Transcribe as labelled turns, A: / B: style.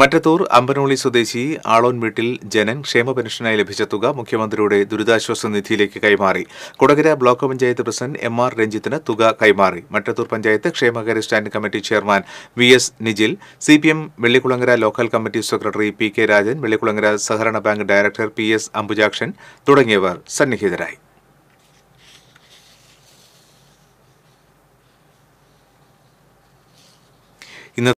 A: മറ്റത്തൂർ അമ്പനോളി സ്വദേശി ആളോൻ വീട്ടിൽ ജനൻ ക്ഷേമ പെൻഷനായി ലഭിച്ച തുക മുഖ്യമന്ത്രിയുടെ ദുരിതാശ്വാസ നിധിയിലേക്ക് കൈമാറി Kodakara block panchayat president M R രഞ്ജിത്തിന് തുക കൈമാറി മറ്റത്തൂർ പഞ്ചായത്ത് ക്ഷേമകാര്യ standing committee chairman V S Nijil C P M Vellikulangara local committee secretary P K Rajan Vellikulangara സഹകരണ bank director P S Ambujakshan തുടങ്ങിയവർ സന്നിഹിതരായി